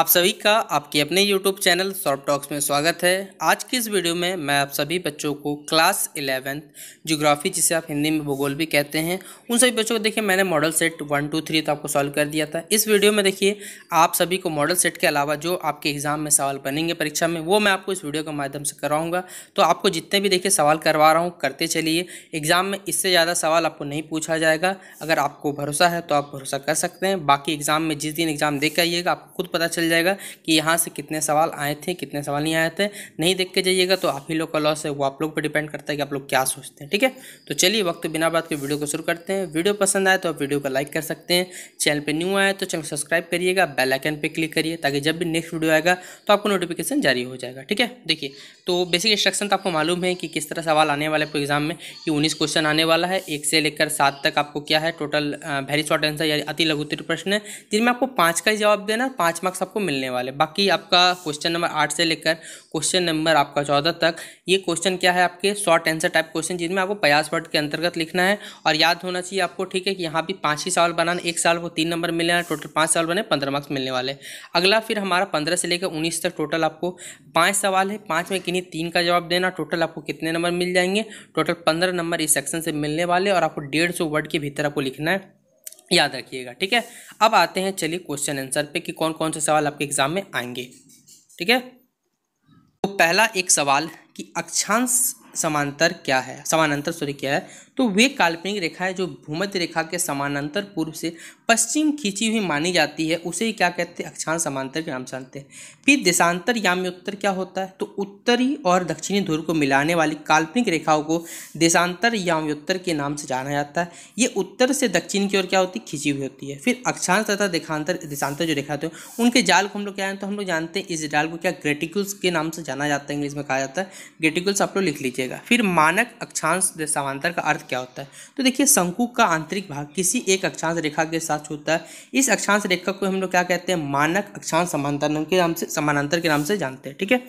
आप सभी का आपके अपने YouTube चैनल सॉफ्ट टॉक्स में स्वागत है आज की इस वीडियो में मैं आप सभी बच्चों को क्लास इलेवेंथ ज्योग्राफी जिसे आप हिंदी में भूगोल भी कहते हैं उन सभी बच्चों को देखिए मैंने model set one two three तो आपको सॉल्व कर दिया था इस वीडियो में देखिए आप सभी को मॉडल सेट के अलावा जो आपके एग्ज़ाम में सवाल बनेंगे परीक्षा में वो मैं आपको इस वीडियो के माध्यम से कराऊँगा तो आपको जितने भी देखिए सवाल करवा रहा हूँ करते चलिए एग्ज़ाम में इससे ज़्यादा सवाल आपको नहीं पूछा जाएगा अगर आपको भरोसा है तो आप भरोसा कर सकते हैं बाकी एग्ज़ाम में जिस दिन एग्ज़ाम देकर आइएगा आपको खुद पता चल जाएगा कि यहाँ से कितने सवाल आए थे कितने सवाल नहीं आए थे नहीं देख के जाइएगा तो आप ही लोग का लॉस है वो आप लोग पर डिपेंड करता है कि आप लोग क्या सोचते हैं ठीक है तो चलिए वक्त बिना बात के वीडियो को शुरू करते हैं वीडियो पसंद आए तो आप वीडियो को लाइक कर सकते हैं चैनल पर न्यू आए तो चैनल सब्सक्राइब करिएगा बेलाइकन पर क्लिक करिए ताकि जब भी नेक्स्ट वीडियो आएगा तो आपको नोटिफिकेशन जारी हो जाएगा ठीक है देखिए तो बेसिक इंस्ट्रक्शन तो आपको मालूम है कि किस तरह सवाल आने वाले आपको एग्जाम में कि उन्नीस क्वेश्चन आने वाला है एक से लेकर सात तक आपको क्या है टोटल वेरी शॉर्ट आंसर या अति लघुतर प्रश्न है जिनमें आपको पांच का ही जवाब देना पांच मार्क्स आपको आपको मिलने वाले बाकी आपका क्वेश्चन नंबर आठ से लेकर क्वेश्चन नंबर आपका चौदह तक ये क्वेश्चन क्या है आपके शॉर्ट आंसर टाइप क्वेश्चन जिनमें आपको प्रयास वर्ड के अंतर्गत लिखना है और याद होना चाहिए आपको ठीक है कि यहाँ भी पाँच ही सवाल बनाना एक साल को तीन नंबर मिले हैं टोटल पाँच सवाल बने पंद्रह मार्क्स मिलने वाले अगला फिर हमारा पंद्रह से लेकर उन्नीस तक टोटल आपको पाँच सवाल है पाँच में किन्हीं तीन का जवाब देना टोटल आपको कितने नंबर मिल जाएंगे टोटल पंद्रह नंबर इस सेक्शन से मिलने वाले और आपको डेढ़ वर्ड के भीतर आपको लिखना है याद रखिएगा ठीक है अब आते हैं चलिए क्वेश्चन आंसर पे कि कौन कौन से सवाल आपके एग्जाम में आएंगे ठीक है तो पहला एक सवाल कि अक्षांश समांतर क्या है समानांतर सॉरी क्या है तो वे काल्पनिक रेखाएं जो भूमध्य रेखा के समानांतर पूर्व से पश्चिम खींची हुई मानी जाती है उसे ही क्या कहते हैं अक्षांश समांतर के नाम से जानते हैं फिर देशांतर याम्योत्तर क्या होता है तो उत्तरी और दक्षिणी ध्रुव को मिलाने वाली काल्पनिक रेखाओं को देशांतर याम्योत्तर के नाम से जाना जाता है ये उत्तर से दक्षिण की ओर क्या होती है खींची हुई होती है फिर अक्षांश तथा देखांतर देशांतर जो रेखा होती उनके जाल को हम लोग क्या हैं तो हम लोग जानते हैं इस जाल को क्या ग्रेटिकुल्स के नाम से जाना जाता है इंग्लिश में कहा जाता है ग्रेटिकल्स आप लोग लिख लीजिएगा फिर मानक अक्षांश समांतर का अर्थ क्या होता है तो देखिए शंकु का आंतरिक भाग किसी एक अक्षांश रेखा के साथ छूता है इस अक्षांश रेखा को हम लोग क्या कहते हैं मानक अक्षांश समांतर के नाम से समानांतर के नाम से जानते हैं ठीक है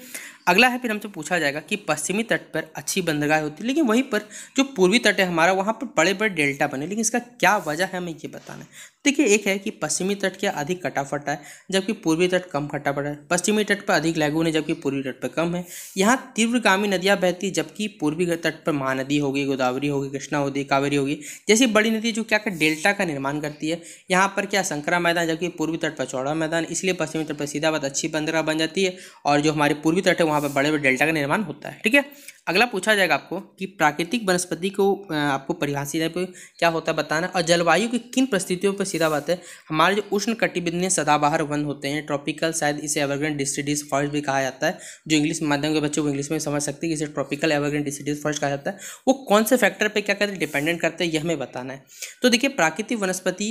अगला है फिर हमसे पूछा जाएगा कि पश्चिमी तट पर अच्छी बंदगाह होती है लेकिन वहीं पर जो पूर्वी तट है हमारा वहाँ पर बड़े बड़े डेल्टा बने लेकिन इसका क्या वजह है हमें ये बताना है देखिए एक है कि पश्चिमी तट क्या अधिक कटाफटा है जबकि पूर्वी तट कम कटाफट है पश्चिमी तट पर अधिक लैगून है जबकि पूर्वी तट पर कम है यहाँ तीव्रगामी नदियाँ बहती जबकि पूर्वी तट पर महानदी होगी गोदावरी होगी कृष्णा होगी कावेरी होगी जैसी बड़ी नदी जो क्या कर डेल्टा का निर्माण करती है यहाँ पर क्या संकरा मैदान जबकि पूर्वी तट पर चौड़ा मैदान इसलिए पश्चिमी तट पर सीधा बात अच्छी बंदरगाह बन जाती है और जो हमारे पूर्वी तट है वहाँ पर बड़े बड़े डेल्टा का निर्माण होता है ठीक है अगला पूछा जाएगा आपको कि प्राकृतिक वनस्पति को आपको परिभाषित क्या होता है बताना और जलवायु की किन परिस्थितियों पर सीधा बात है हमारे जो उष्ण कटिबंधीय सदाबहार वन होते हैं ट्रॉपिकल शायद इसे एवरग्रीन डिस्ट्रीडिस फॉरेस्ट भी कहा जाता है जो इंग्लिश माध्यम के बच्चे वो इंग्लिश में समझ सकते हैं इसे ट्रॉपिकल एवरग्रीन डिस्ट्रीडिस फॉरेस्ट कहा जाता है वो कौन से फैक्टर पर क्या कहते हैं डिपेंडेंट करते हैं यह हमें बताना है तो देखिए प्राकृतिक वनस्पति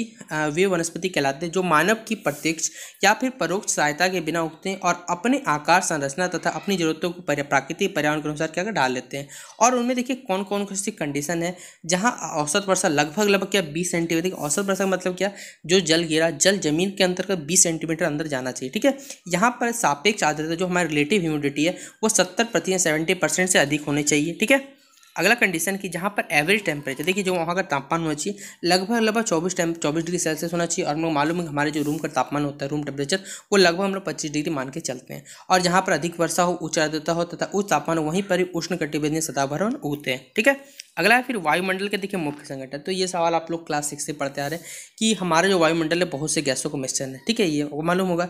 वे वनस्पति कहलाते हैं जो मानव की प्रत्यक्ष या फिर परोक्ष सहायता के बिना उगते हैं और अपने आकार संरचना तथा अपनी ज़रूरतों को प्राकृतिक पर्यावरण के अनुसार क्या डाल लेते हैं और उनमें देखिए कौन कौन सी कंडीशन है जहाँ औसत वर्षा लगभग लगभग क्या बीस सेंटीमीटर औसत वर्षा का मतलब क्या गया जो जल गिरा जल जमीन के अंतर्गत बीस सेंटीमीटर अंदर जाना चाहिए ठीक है यहाँ पर सापेक्ष आद्रता जो हमारी रिलेटिव ह्यूमिडिटी है वो सत्तर प्रतिशत सेवेंटी से अधिक होनी चाहिए ठीक है अगला कंडीशन कि जहाँ पर एवरेज टेम्परेचर देखिए जो वहाँ का तापमान होना चाहिए लगभग लगभग चौबीस टेम चौबीस डिग्री सेल्सियस होना चाहिए और हम लोग मालूम है हमारे जो रूम का तापमान होता है रूम टेम्परेचर वो लगभग हम लोग पच्चीस डिग्री मान के चलते हैं और जहाँ पर अधिक वर्षा हो उच्च आद्रता हो तथा उच्च तापमान वहीं पर ही उष्ण कटिबंधीय सदाभरण उगते हैं ठीक है अगला है फिर वायुमंडल के देखिए मुख्य संगठन तो ये सवाल आप लोग क्लास सिक्स से पढ़ते आ रहे हैं कि हमारा जो वायुमंडल है बहुत से गैसों का मिश्रण है ठीक है ये मालूम होगा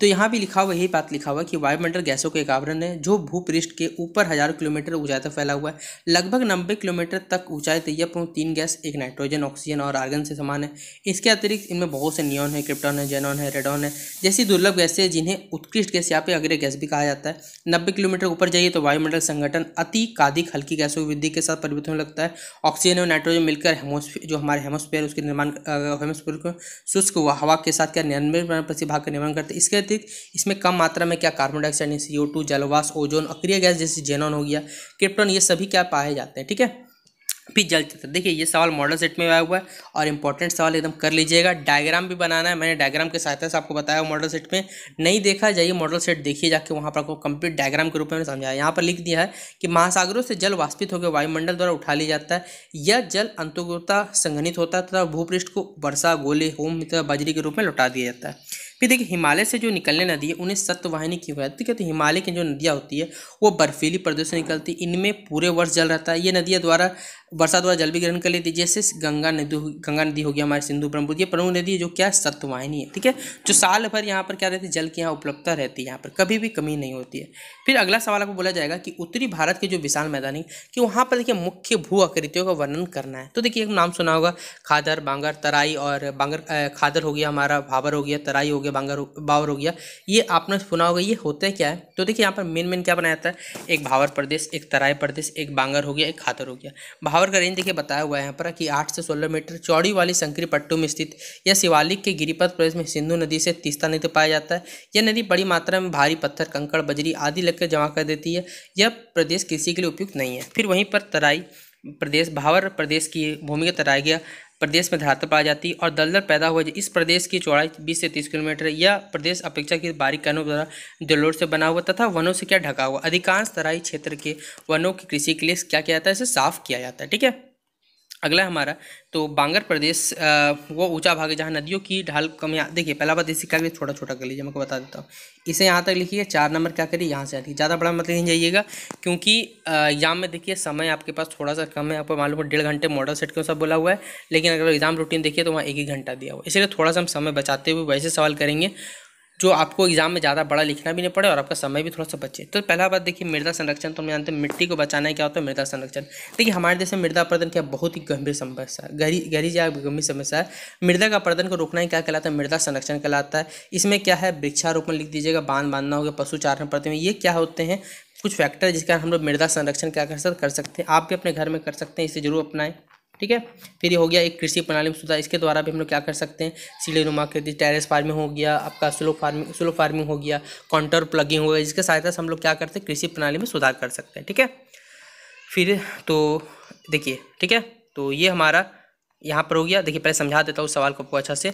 तो यहाँ भी लिखा हुआ यही बात लिखा हुआ कि वायुमंडल गैसों का एक आवरण है जो भूपृष्ठ के ऊपर हजारों किलोमीटर ऊंचाई तक फैला हुआ है लगभग नब्बे किलोमीटर तक ऊंचाई तैयार पहुँच तीन गैस एक नाइट्रोजन ऑक्सीजन और आर्गन से समान है इसके अतिरिक्त इनमें बहुत से नियोन है क्रिप्टॉन है जेनॉन है रेडॉन है जैसी दुर्लभ गैसें जिन्हें उत्कृष्ट गैस या पे अग्रे गैस भी कहा जाता है नब्बे किलोमीटर ऊपर जाइए तो वायुमंडल संगठन अति कादिक हल्की गैसों की वृद्धि के साथ परिवर्तन क्यों लगता है ऑक्सीजन और नाइट्रोजन मिलकर हेमोस्फीयर जो हमारे हेमोस्फीयर उसके निर्माण हेमोस्फीयर को शुष्क हवा के साथ क्या निन्यानवे प्रतिभाग का निर्माण करते हैं इसके अतिरिक्त इसमें कम मात्रा में क्या carbon dioxide C O two जलवास ओजोन अक्रिय गैस जैसे जेनॉन हो गया क्रिप्टन ये सभी क्या पाए जाते हैं ठीक है फिर जलते चित्र देखिए ये सवाल मॉडल सेट में आया हुआ है और इंपॉर्टेंट सवाल एकदम कर लीजिएगा डायग्राम भी बनाना है मैंने डायग्राम के सहायता से आपको बताया हुआ मॉडल सेट में नहीं देखा जाइए मॉडल सेट देखिए जाके वहाँ पर आपको कंप्लीट डायग्राम के रूप में समझाया यहाँ पर लिख दिया है कि महासागरों से जल वाष्पित होकर वायुमंडल द्वारा उठा लिया जाता है यह जल अंतुगुरता संघनित होता है तथा भूपृष्ठ को वर्षा गोले होम तथा बाजरी के रूप में लौटा दिया जाता है फिर देखिए हिमालय से जो निकलने नदी है उन्हें सत्यवाहिनी की वजह कहते हिमालय की जो नदियाँ होती है वो बर्फीली प्रदेश से निकलती इनमें पूरे वर्ष जल रहता है ये नदियाँ द्वारा वर्षा द्वारा जल भी ग्रहण कर लेती है जैसे गंगा नदी गंगा नदी होगी हमारे सिंधु ब्रह्मपुत्र ये प्रमुख नदी है जो क्या सत्यवाहिनी है ठीक है जो साल भर यहाँ पर क्या रहती है जल की यहाँ उपलब्धता रहती है यहाँ पर कभी भी कमी नहीं होती है फिर अगला सवाल आपको बोला जाएगा कि उत्तरी भारत के जो विशाल मैदानी कि वहाँ पर देखिए मुख्य भू आकृतियों का वर्णन करना है तो देखिए एक नाम सुना होगा खादर बांगर तराई और बांगर खादर हो गया हमारा भावर हो गया तराई हो गया बांगर बावर हो गया ये आपने सुना होगा ये होता है क्या है तो देखिए यहाँ पर मेन मेन क्या बनाया जाता है एक भावर प्रदेश एक तराई प्रदेश एक बांगर हो गया एक खादर हो गया भावर टावर का रेंज देखिए बताया हुआ है यहाँ पर कि आठ से सोलह मीटर चौड़ी वाली संकरी पट्टू में स्थित यह शिवालिक के गिरिपथ प्रदेश में सिंधु नदी से तीस्ता नदी पाया जाता है यह नदी बड़ी मात्रा में भारी पत्थर कंकड़ बजरी आदि लगकर जमा कर देती है यह प्रदेश कृषि के लिए उपयुक्त नहीं है फिर वहीं पर तराई प्रदेश भावर प्रदेश की भूमि का तराई गया प्रदेश में धरातल पर आ जाती है और दलदल पैदा हुआ इस प्रदेश की चौड़ाई बीस से तीस किलोमीटर है यह प्रदेश अपेक्षा की बारीक कहनों द्वारा जलोर से बना हुआ तथा वनों से क्या ढका हुआ अधिकांश तराई क्षेत्र के वनों की कृषि के लिए क्या किया जाता है इसे साफ किया जाता है ठीक है अगला हमारा तो बांगर प्रदेश वो ऊंचा भाग है जहाँ नदियों की ढाल कम यहाँ देखिए पहला बात इसी का भी छोटा छोटा कर लीजिए मैं को बता देता हूँ इसे यहाँ तक लिखिए चार नंबर क्या करिए यहाँ से आती ज़्यादा बड़ा मत नहीं जाइएगा क्योंकि एग्जाम में देखिए समय आपके पास थोड़ा सा कम है आपको मालूम है डेढ़ घंटे मॉडल सेट क्यों सब बोला हुआ है लेकिन अगर एग्जाम रूटीन देखिए तो वहाँ एक ही घंटा दिया हुआ इसलिए थोड़ा सा हम समय बचाते हुए वैसे सवाल करेंगे जो आपको एग्जाम में ज़्यादा बड़ा लिखना भी नहीं पड़े और आपका समय भी थोड़ा सा बचे तो पहला बात देखिए मृदा संरक्षण तो हम जानते हैं मिट्टी को बचाना क्या होता है मृदा संरक्षण देखिए हमारे देश में मृदा प्रदन क्या बहुत ही गंभीर समस्या है गहरी गहरी जहाँ गंभीर समस्या है मृदा का प्रदन को रोकना ही क्या कहलाता है मृदा संरक्षण कहलाता है इसमें क्या है वृक्षारोपण लिख दीजिएगा बांध बांधना होगा पशु चारण पड़ते हैं ये क्या होते हैं कुछ फैक्टर जिसका हम लोग मृदा संरक्षण क्या कर सकते हैं आप भी अपने घर में कर सकते हैं इसे जरूर अपनाएं ठीक है फिर ये हो गया एक कृषि प्रणाली में सुधार इसके द्वारा भी हम लोग क्या कर सकते हैं सीढ़ी नुमा खेती टेरेस फार्मिंग हो गया आपका स्लो फार्मिंग स्लो फार्मिंग हो गया काउंटर प्लगिंग हो गया जिसके सहायता से हम लोग क्या करते हैं कृषि प्रणाली में सुधार कर सकते हैं ठीक है फिर तो देखिए ठीक है तो ये हमारा यहाँ पर हो गया देखिए पहले समझा देता हूँ सवाल को आपको अच्छा से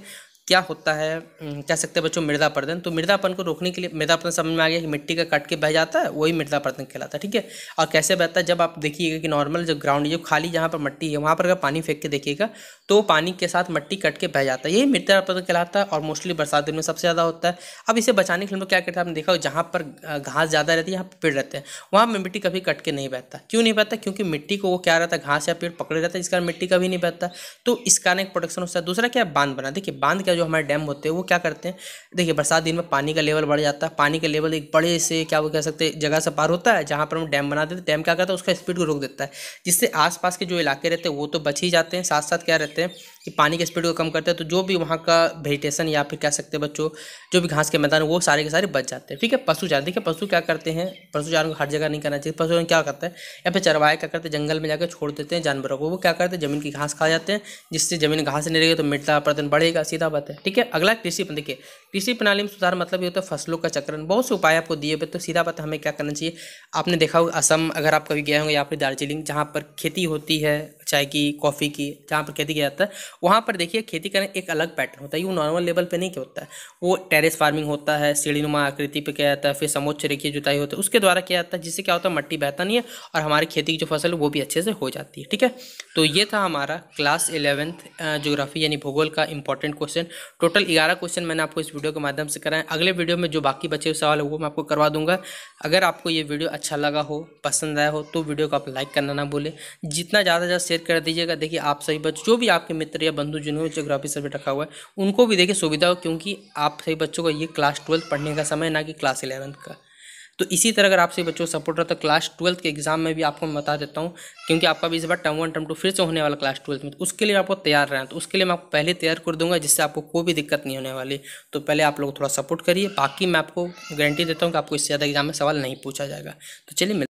क्या होता है कह सकते हैं बच्चों मृदा पर्दन तो मृदापन को रोकने के लिए मृदापर्दन समझ में आ गया कि मिट्टी का कट के बह जाता है वही मृदा पर्दन कहलाता है ठीक है और कैसे बहता है जब आप देखिएगा कि नॉर्मल जो ग्राउंड जो खाली जहाँ पर मिट्टी है वहाँ पर अगर पानी फेंक के देखिएगा तो पानी के साथ मिट्टी कट के बह जाता है यही मृदापर्दन कहलाता है और मोस्टली बरसात दिन में सबसे ज़्यादा होता है अब इसे बचाने के लिए हम लोग क्या करते हैं आपने देखा जहाँ पर घास ज़्यादा रहती है यहाँ पर पेड़ रहते हैं वहाँ पर मिट्टी कभी कट के नहीं बहता क्यों नहीं बहता क्योंकि मिट्टी को वो क्या रहता है घास या पेड़ पकड़े रहता है इस कारण मिट्टी कभी नहीं बहता तो इस कारण एक प्रोडक्शन होता है दूसरा क्या बांध बना देखिए बांध क्या जो हमारे डैम होते हैं वो क्या करते हैं देखिए बरसात दिन में पानी का लेवल बढ़ जाता है पानी का लेवल एक बड़े से क्या वो कह सकते हैं जगह से पार होता है जहाँ पर हम डैम बना देते डैम क्या करता है उसका स्पीड को रोक देता है जिससे आसपास के जो इलाके रहते हैं वो तो बच ही जाते हैं साथ साथ क्या रहते हैं कि पानी की स्पीड को कम करते हैं तो जो भी वहाँ का वेजिटेशन या फिर कह सकते हैं बच्चों जो भी घास के मैदान वो सारे के सारे बच जाते हैं ठीक है पशु चार देखिए पशु क्या करते हैं पशु जानवर को हर जगह नहीं करना चाहिए पशु क्या करता है या फिर चरवाए क्या करते हैं जंगल में जाकर छोड़ देते हैं जानवरों को वो क्या करते हैं जमीन की घास खा जाते हैं जिससे जमीन घास नहीं रहेगी तो मिट्टा प्रदन बढ़ेगा सीधा बात जाते हैं ठीक है अगला कृषि बंद देखिए कृषि प्रणाली में सुधार मतलब ये होता है फसलों का चक्रण बहुत से उपाय आपको दिए हुए तो सीधा पता हमें क्या करना चाहिए आपने देखा होगा असम अगर आप कभी गए होंगे या फिर दार्जिलिंग जहाँ पर खेती होती है चाय की कॉफ़ी की जहाँ पर खेती किया जाता है वहाँ पर देखिए खेती करने एक अलग पैटर्न होता है वो नॉर्मल लेवल पर नहीं क्या होता है वो टेरिस फार्मिंग होता है सीढ़ीनुमा आकृति पर किया जाता है फिर समोच्च रेखीय जुताई होती है उसके द्वारा किया जाता है जिससे क्या होता है मट्टी बहता नहीं है और हमारी खेती की जो फसल है वो भी अच्छे से हो जाती है ठीक है तो ये था हमारा क्लास इलेवेंथ जोग्राफी यानी भूगोल का इंपॉर्टेंट क्वेश्चन टोटल ग्यारह क्वेश्चन मैंने आपको इस वीडियो के माध्यम से कराएं अगले वीडियो में जो बाकी बचे हुए सवाल है वो मैं आपको करवा दूंगा अगर आपको ये वीडियो अच्छा लगा हो पसंद आया हो तो वीडियो को आप लाइक करना ना भूलें जितना ज़्यादा ज़्यादा शेयर कर दीजिएगा देखिए आप सभी बच्चों जो भी आपके मित्र या बंधु जिन्होंने जोग्राफी सब्जेक्ट रखा हुआ है उनको भी देखिए सुविधा हो क्योंकि आप सभी बच्चों को ये क्लास ट्वेल्थ पढ़ने का समय ना कि क्लास इलेवंथ का तो इसी तरह अगर आपसे बच्चों सपोर्ट रहा तो क्लास ट्वेल्थ के एग्जाम में भी आपको मैं बता देता हूँ क्योंकि आपका भी इस बार टर्म वन टर्म टू फिर से होने वाला क्लास ट्वेल्थ में तो उसके लिए आपको तैयार रहना तो उसके लिए मैं आपको पहले तैयार कर दूंगा जिससे आपको कोई भी दिक्कत नहीं होने वाली तो पहले आप लोग थोड़ा सपोर्ट करिए बाकी मैं आपको गारंटी देता हूँ कि आपको इससे ज़्यादा एग्जाम में सवाल नहीं पूछा जाएगा तो चलिए